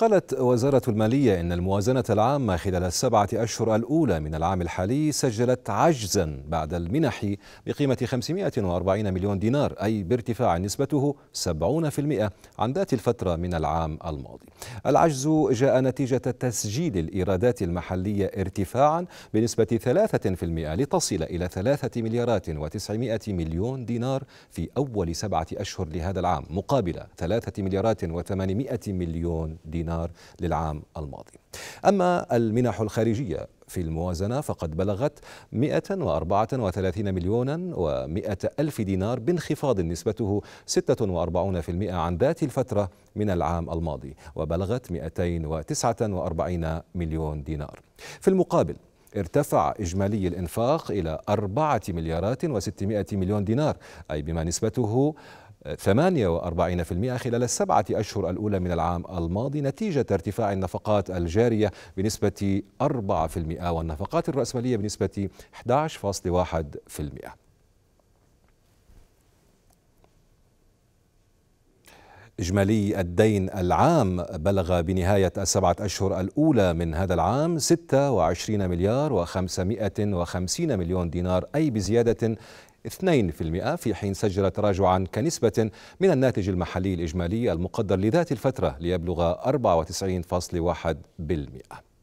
قالت وزارة المالية إن الموازنة العامة خلال السبعة أشهر الأولى من العام الحالي سجلت عجزا بعد المنح بقيمة 540 مليون دينار أي بارتفاع نسبته 70% عن ذات الفترة من العام الماضي العجز جاء نتيجة تسجيل الإيرادات المحلية ارتفاعا بنسبة 3% لتصل إلى 3 مليارات و900 مليون دينار في أول سبعة أشهر لهذا العام مقابل 3 مليارات و800 مليون دينار دينار للعام الماضي أما المنح الخارجية في الموازنة فقد بلغت 134 مليونا و100 ألف دينار بانخفاض نسبته 46% عن ذات الفترة من العام الماضي وبلغت 249 مليون دينار في المقابل ارتفع إجمالي الإنفاق إلى 4 مليارات و600 مليون دينار أي بما نسبته 48% خلال السبعة أشهر الأولى من العام الماضي نتيجة ارتفاع النفقات الجارية بنسبة 4% والنفقات الرأسمالية بنسبة 11.1% إجمالي الدين العام بلغ بنهاية السبعة أشهر الأولى من هذا العام 26 مليار و550 مليون دينار أي بزيادة 2% في حين سجل تراجعا كنسبة من الناتج المحلي الإجمالي المقدر لذات الفترة ليبلغ 94.1%